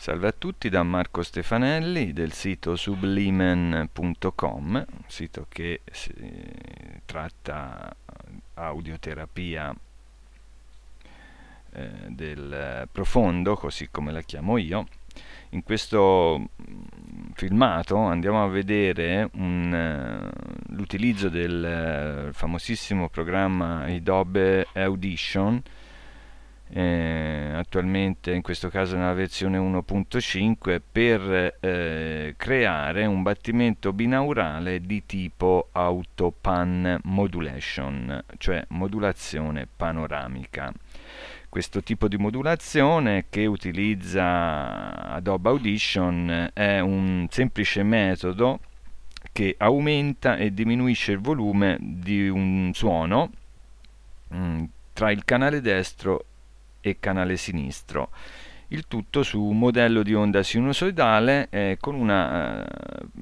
Salve a tutti da Marco Stefanelli del sito sublimen.com, un sito che tratta audioterapia eh, del profondo, così come la chiamo io. In questo mm, filmato andiamo a vedere un, eh, l'utilizzo del eh, famosissimo programma Adobe Audition eh, attualmente in questo caso nella versione 1.5 per eh, creare un battimento binaurale di tipo autopan modulation cioè modulazione panoramica questo tipo di modulazione che utilizza Adobe Audition è un semplice metodo che aumenta e diminuisce il volume di un suono mh, mm, tra il canale destro e canale sinistro. Il tutto su un modello di onda sinusoidale eh, con una eh,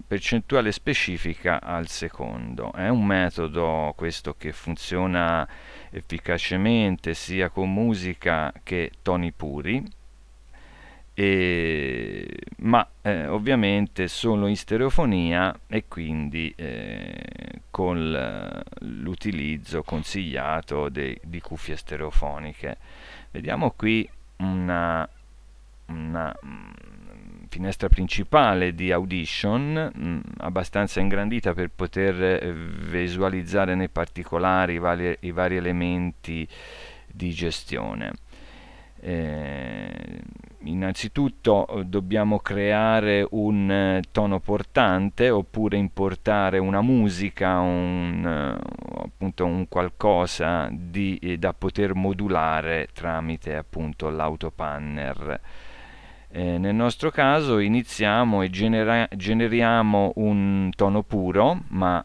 percentuale specifica al secondo. È un metodo questo che funziona efficacemente sia con musica che toni puri. E, ma eh, ovviamente solo in stereofonia e quindi eh, con l'utilizzo consigliato de, di cuffie stereofoniche. Vediamo qui una, una mm, finestra principale di Audition, mh, mm, abbastanza ingrandita per poter eh, visualizzare nei particolari i vari, i vari elementi di gestione. Eh, innanzitutto eh, dobbiamo creare un eh, tono portante oppure importare una musica, un, eh, appunto un qualcosa di, da poter modulare tramite appunto l'autopanner. Eh, nel nostro caso iniziamo e genera generiamo un tono puro, ma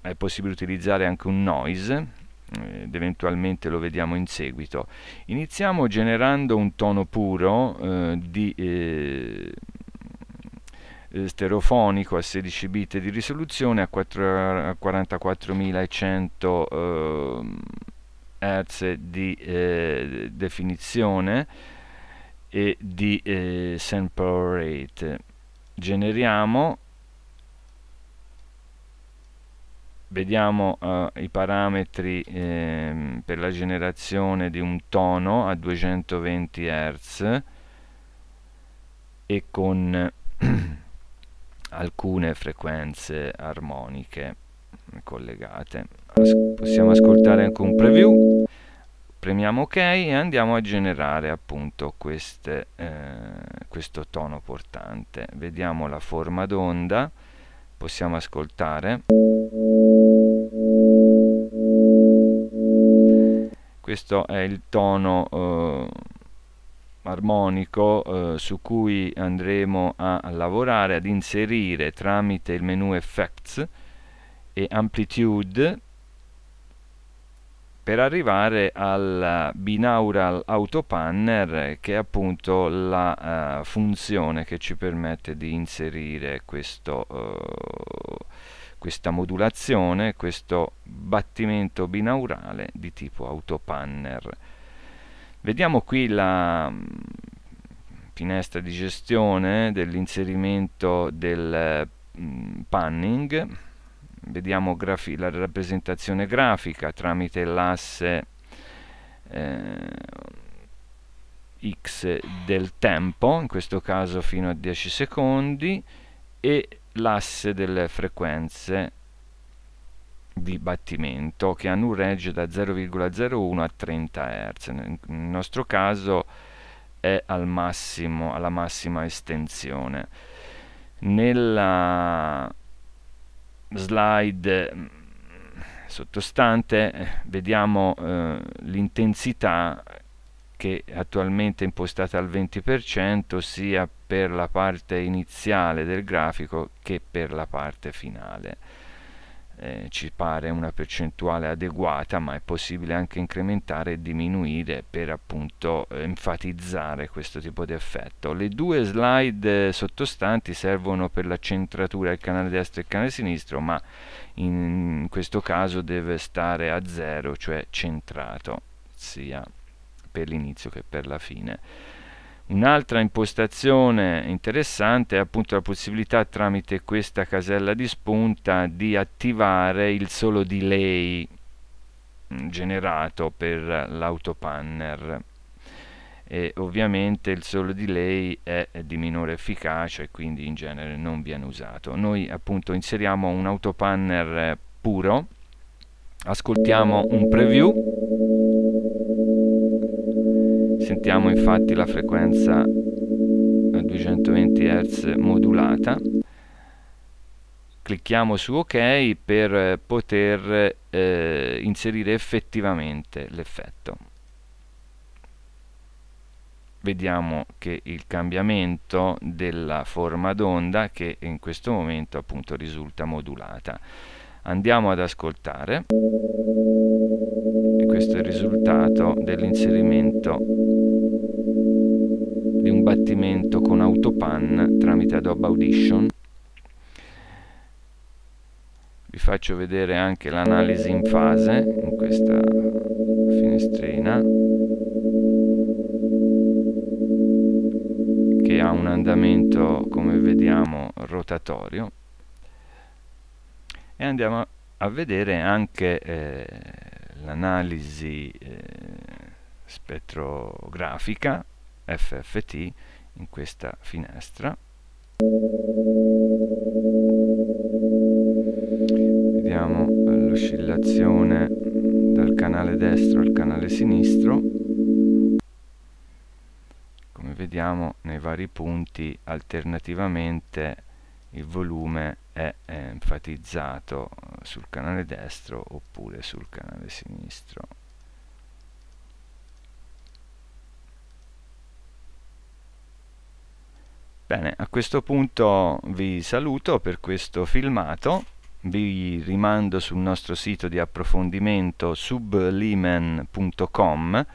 è possibile utilizzare anche un noise ed eventualmente lo vediamo in seguito. Iniziamo generando un tono puro eh, di, eh, eh stereofonico a 16 bit di risoluzione a, 4, a 44.100 eh, Hz di eh, definizione e di eh, sample rate. Generiamo vediamo uh, i parametri eh, per la generazione di un tono a 220 Hz e con alcune frequenze armoniche collegate. As possiamo ascoltare anche un preview, premiamo ok e andiamo a generare appunto queste, eh, questo tono portante. Vediamo la forma d'onda, possiamo ascoltare. questo è il tono eh, armonico eh, su cui andremo a, lavorare, ad inserire tramite il menu Effects e Amplitude per arrivare al binaural autopanner che è appunto la uh, funzione che ci permette di inserire questo uh, questa modulazione, questo battimento binaurale di tipo autopanner. Vediamo qui la mm, finestra di gestione dell'inserimento del mm, panning, vediamo la rappresentazione grafica tramite l'asse eh, x del tempo, in questo caso fino a 10 secondi, e l'asse delle frequenze di battimento che hanno un range da 0,01 a 30 Hz. Nel nostro caso è al massimo, alla massima estensione. Nella slide mm, sottostante vediamo eh, l'intensità che attualmente è impostata al 20%, sia per la parte iniziale del grafico che per la parte finale. Eh, ci pare una percentuale adeguata, ma è possibile anche incrementare e diminuire per appunto eh, enfatizzare questo tipo di effetto. Le due slide eh, sottostanti servono per la centratura del canale destro e del canale sinistro, ma in questo caso deve stare a zero, cioè centrato, sia per l'inizio che per la fine Un'altra impostazione interessante è appunto la possibilità tramite questa casella di spunta di attivare il solo delay mm, generato per l'autopanner e ovviamente il solo delay è di minore efficacia e quindi in genere non viene usato. Noi appunto inseriamo un autopanner puro, ascoltiamo un preview sentiamo infatti la frequenza a 220 Hz modulata clicchiamo su ok per poter eh, inserire effettivamente l'effetto vediamo che il cambiamento della forma d'onda che in questo momento appunto risulta modulata andiamo ad ascoltare il risultato dell'inserimento di un battimento con autopan tramite Adobe Audition vi faccio vedere anche l'analisi in fase in questa finestrina che ha un andamento come vediamo rotatorio e andiamo a vedere anche eh, l'analisi eh, spettrografica FFT in questa finestra. Vediamo l'oscillazione dal canale destro al canale sinistro. Come vediamo nei vari punti alternativamente il volume è, è enfatizzato eh, sul canale destro oppure sul canale sinistro Bene, a questo punto vi saluto per questo filmato, vi rimando sul nostro sito di approfondimento sublimen.com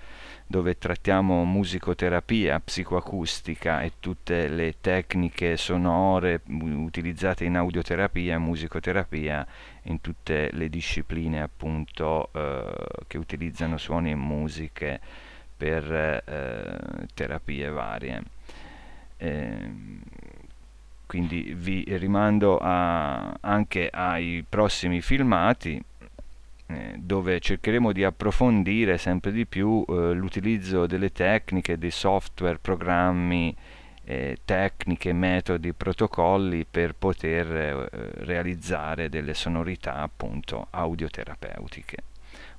dove trattiamo musicoterapia, psicoacustica e tutte le tecniche sonore utilizzate in audioterapia e musicoterapia in tutte le discipline appunto eh, che utilizzano suoni e musiche per eh, terapie varie. Eh, quindi vi rimando a, anche ai prossimi filmati eh, dove cercheremo di approfondire sempre di più eh, l'utilizzo delle tecniche, dei software, programmi, eh, tecniche, metodi, protocolli per poter eh, realizzare delle sonorità appunto audioterapeutiche.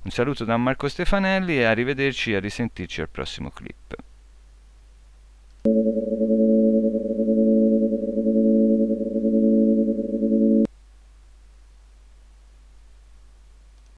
Un saluto da Marco Stefanelli e arrivederci e a risentirci al prossimo clip.